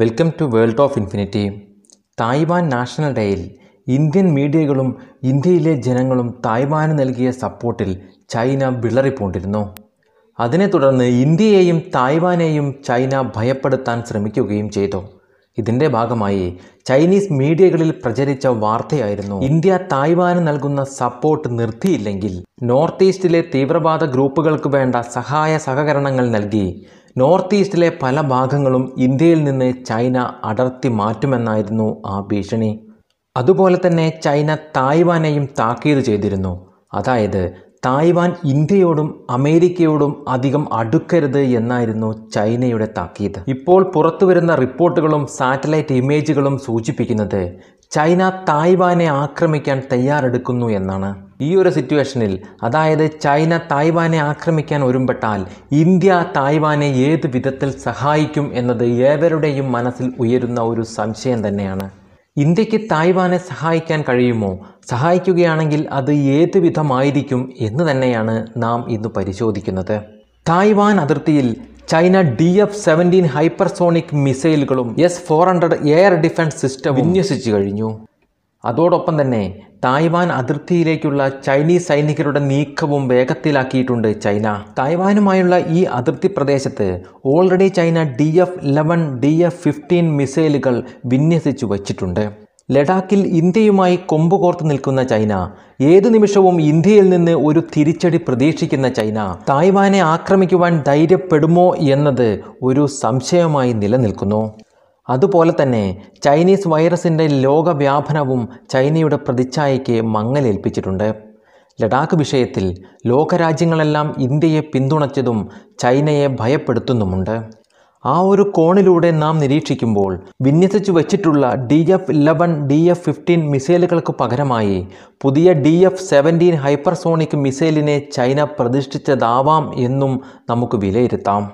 welcome to world of infinity Taiwan national ഡേയിൽ Indian മീഡിയകളും ഇന്ത്യയിലെ ജനങ്ങളും തായ്വാന് നൽകിയ സപ്പോർട്ടിൽ ചൈന വിളറിപ്പോണ്ടിരുന്നു അതിനെ തുടർന്ന് ഇന്ത്യയെയും തായ്വാനെയും ചൈന ഭയപ്പെടുത്താൻ ശ്രമിക്കുകയും ചെയ്തു ഇതിൻ്റെ ഭാഗമായി ചൈനീസ് മീഡിയകളിൽ പ്രചരിച്ച വാർത്തയായിരുന്നു ഇന്ത്യ തായ്വാന് നൽകുന്ന സപ്പോർട്ട് നിർത്തിയില്ലെങ്കിൽ നോർത്ത് ഈസ്റ്റിലെ തീവ്രവാദ ഗ്രൂപ്പുകൾക്ക് വേണ്ട സഹായ സഹകരണങ്ങൾ നൽകി നോർത്ത് ഈസ്റ്റിലെ പല ഭാഗങ്ങളും ഇന്ത്യയിൽ നിന്ന് ചൈന അടർത്തി മാറ്റുമെന്നായിരുന്നു ആ ഭീഷണി അതുപോലെ തന്നെ ചൈന തായ്വാനെയും താക്കീത് ചെയ്തിരുന്നു അതായത് തായ്വാൻ ഇന്ത്യയോടും അമേരിക്കയോടും അധികം അടുക്കരുത് എന്നായിരുന്നു ചൈനയുടെ താക്കീത് ഇപ്പോൾ പുറത്തുവരുന്ന റിപ്പോർട്ടുകളും സാറ്റലൈറ്റ് ഇമേജുകളും സൂചിപ്പിക്കുന്നത് ചൈന തായ്വാനെ ആക്രമിക്കാൻ തയ്യാറെടുക്കുന്നു എന്നാണ് ഈ ഒരു സിറ്റുവേഷനിൽ അതായത് ചൈന തായ്വാനെ ആക്രമിക്കാൻ ഒരുമ്പെട്ടാൽ ഇന്ത്യ തായ്വാനെ ഏത് വിധത്തിൽ സഹായിക്കും എന്നത് ഏവരുടെയും മനസ്സിൽ ഉയരുന്ന ഒരു സംശയം തന്നെയാണ് ഇന്ത്യക്ക് തായ്വാനെ സഹായിക്കാൻ കഴിയുമോ സഹായിക്കുകയാണെങ്കിൽ അത് ഏത് വിധമായിരിക്കും എന്ന് തന്നെയാണ് നാം ഇന്ന് പരിശോധിക്കുന്നത് തായ്വാൻ അതിർത്തിയിൽ China D F seventeen hypersonic മിസൈലുകളും S four hundred air defence system വിന്യസിച്ചു കഴിഞ്ഞു അതോടൊപ്പം തന്നെ തായ്വാൻ അതിർത്തിയിലേക്കുള്ള ചൈനീസ് സൈനികരുടെ നീക്കവും വേഗത്തിലാക്കിയിട്ടുണ്ട് ചൈന തായ്വാനുമായുള്ള ഈ അതിർത്തി പ്രദേശത്ത് already China D F eleven D F fifteen മിസൈലുകൾ വിന്യസിച്ചു വച്ചിട്ടുണ്ട് ലഡാക്കിൽ ഇന്ത്യയുമായി കൊമ്പുകോർത്ത് നിൽക്കുന്ന ചൈന ഏതു നിമിഷവും ഇന്ത്യയിൽ നിന്ന് ഒരു തിരിച്ചടി പ്രതീക്ഷിക്കുന്ന ചൈന തായ്വാനെ ആക്രമിക്കുവാൻ ധൈര്യപ്പെടുമോ എന്നത് ഒരു സംശയമായി നിലനിൽക്കുന്നു അതുപോലെ തന്നെ ചൈനീസ് വൈറസിൻ്റെ ലോകവ്യാപനവും ചൈനയുടെ പ്രതിച്ഛായയ്ക്ക് മങ്ങലേൽപ്പിച്ചിട്ടുണ്ട് ലഡാക്ക് വിഷയത്തിൽ ലോകരാജ്യങ്ങളെല്ലാം ഇന്ത്യയെ പിന്തുണച്ചതും ചൈനയെ ഭയപ്പെടുത്തുന്നുമുണ്ട് ആ ഒരു കോണിലൂടെ നാം നിരീക്ഷിക്കുമ്പോൾ വിന്യസിച്ചു വച്ചിട്ടുള്ള D F eleven D F fifteen മിസൈലുകൾക്ക് പകരമായി പുതിയ ഡി എഫ് സെവൻറ്റീൻ ഹൈപ്പർസോണിക് മിസൈലിനെ ചൈന പ്രതിഷ്ഠിച്ചതാവാം എന്നും നമുക്ക് വിലയിരുത്താം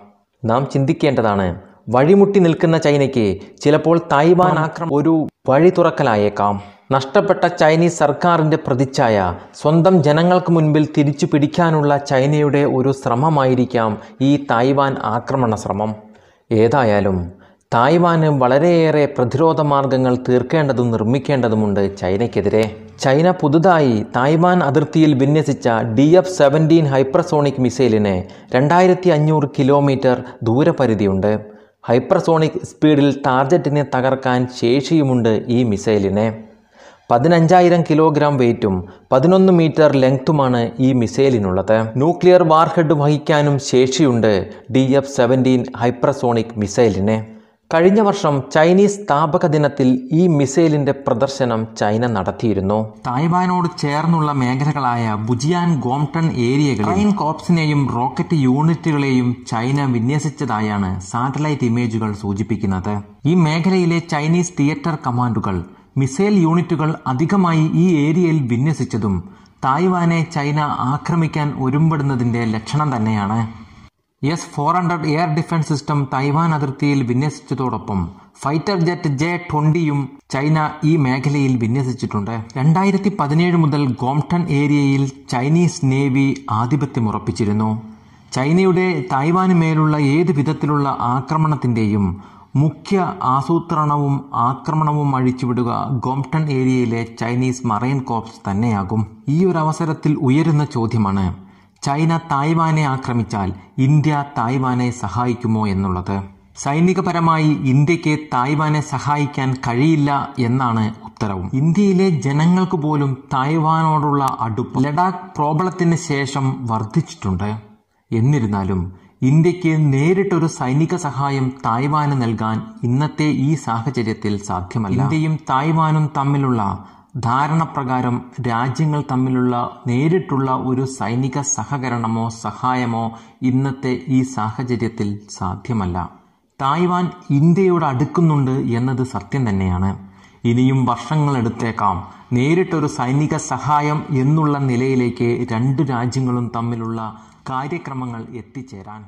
നാം ചിന്തിക്കേണ്ടതാണ് വഴിമുട്ടി നിൽക്കുന്ന ചൈനയ്ക്ക് ചിലപ്പോൾ തായ്വാൻ ആക്രമ ഒരു വഴി തുറക്കലായേക്കാം നഷ്ടപ്പെട്ട ചൈനീസ് സർക്കാരിൻ്റെ പ്രതിച്ഛായ സ്വന്തം ജനങ്ങൾക്ക് മുൻപിൽ തിരിച്ചു പിടിക്കാനുള്ള ചൈനയുടെ ഒരു ശ്രമമായിരിക്കാം ഈ തായ്വാൻ ആക്രമണ ശ്രമം ഏതായാലും തായ്വാന് വളരെയേറെ പ്രതിരോധ മാർഗങ്ങൾ തീർക്കേണ്ടതും നിർമ്മിക്കേണ്ടതുമുണ്ട് ചൈനയ്ക്കെതിരെ ചൈന പുതുതായി തായ്വാൻ അതിർത്തിയിൽ വിന്യസിച്ച ഡി എഫ് സെവൻറ്റീൻ ഹൈപ്പർസോണിക് മിസൈലിന് രണ്ടായിരത്തി അഞ്ഞൂറ് കിലോമീറ്റർ ദൂരപരിധിയുണ്ട് ഹൈപ്പർസോണിക് സ്പീഡിൽ ടാർജറ്റിനെ തകർക്കാൻ ശേഷിയുമുണ്ട് ഈ മിസൈലിന് പതിനഞ്ചായിരം കിലോഗ്രാം വെയിറ്റും പതിനൊന്ന് മീറ്റർ ലെങ്ത്തുമാണ് ഈ മിസൈലിനുള്ളത് ന്യൂക്ലിയർ വാർഹെഡ് വഹിക്കാനും ശേഷിയുണ്ട് ഡി എഫ് സെവൻറ്റീൻ ഹൈപ്രസോണിക് മിസൈലിന് കഴിഞ്ഞ വർഷം ചൈനീസ് സ്ഥാപക ദിനത്തിൽ ഈ മിസൈലിന്റെ പ്രദർശനം ചൈന നടത്തിയിരുന്നു തായ്വാനോട് ചേർന്നുള്ള മേഖലകളായ ബുജിയാൻ ഗോംടൺ ഏരിയകളിൽ ട്രെയിൻ കോപ്സിനെയും റോക്കറ്റ് യൂണിറ്റുകളെയും ചൈന വിന്യസിച്ചതായാണ് സാറ്റലൈറ്റ് ഇമേജുകൾ സൂചിപ്പിക്കുന്നത് ഈ മേഖലയിലെ ചൈനീസ് തിയേറ്റർ കമാൻഡുകൾ മിസൈൽ യൂണിറ്റുകൾ അധികമായി ഈ ഏരിയയിൽ വിന്യസിച്ചതും തായ്വാനെ ചൈന ആക്രമിക്കാൻ ഒരുമ്പെടുന്നതിൻ്റെ ലക്ഷണം തന്നെയാണ് S four hundred air defence system Taiwan അതിർത്തിയിൽ വിന്യസിച്ചതോടൊപ്പം ഫൈറ്റർ ജെറ്റ് ജെ ട്വൻ്റിയും ചൈന ഈ മേഖലയിൽ വിന്യസിച്ചിട്ടുണ്ട് രണ്ടായിരത്തി പതിനേഴ് മുതൽ ഗോംടൺ ഏരിയയിൽ ചൈനീസ് നേവി ആധിപത്യമുറപ്പിച്ചിരുന്നു ചൈനയുടെ തായ്വാന് മേലുള്ള ഏത് വിധത്തിലുള്ള ആക്രമണത്തിൻ്റെയും മുഖ്യ ആസൂത്രണവും ആക്രമണവും അഴിച്ചുവിടുക ഗോംപ്ടൺ ഏരിയയിലെ ചൈനീസ് മറൈൻ കോപ്സ് തന്നെയാകും ഈ ഒരു അവസരത്തിൽ ഉയരുന്ന ചോദ്യമാണ് ചൈന തായ്വാനെ ആക്രമിച്ചാൽ ഇന്ത്യ തായ്വാനെ സഹായിക്കുമോ എന്നുള്ളത് സൈനികപരമായി ഇന്ത്യക്ക് തായ്വാനെ സഹായിക്കാൻ കഴിയില്ല എന്നാണ് ഉത്തരവും ഇന്ത്യയിലെ ജനങ്ങൾക്ക് പോലും തായ്വാനോടുള്ള അടുപ്പ് ലഡാക്ക് പ്രോബ്ലത്തിന് ശേഷം വർദ്ധിച്ചിട്ടുണ്ട് എന്നിരുന്നാലും ഇന്ത്യക്ക് നേരിട്ടൊരു സൈനിക സഹായം തായ്വാന് നൽകാൻ ഇന്നത്തെ ഈ സാഹചര്യത്തിൽ സാധ്യമല്ല ഇന്ത്യയും തായ്വാനും തമ്മിലുള്ള ധാരണപ്രകാരം രാജ്യങ്ങൾ തമ്മിലുള്ള നേരിട്ടുള്ള ഒരു സൈനിക സഹകരണമോ സഹായമോ ഇന്നത്തെ ഈ സാഹചര്യത്തിൽ സാധ്യമല്ല തായ്വാൻ ഇന്ത്യയോട് അടുക്കുന്നുണ്ട് എന്നത് സത്യം തന്നെയാണ് ഇനിയും വർഷങ്ങൾ എടുത്തേക്കാം നേരിട്ടൊരു സൈനിക സഹായം എന്നുള്ള നിലയിലേക്ക് രണ്ട് രാജ്യങ്ങളും തമ്മിലുള്ള കാര്യക്രമങ്ങൾ എത്തിച്ചേരാൻ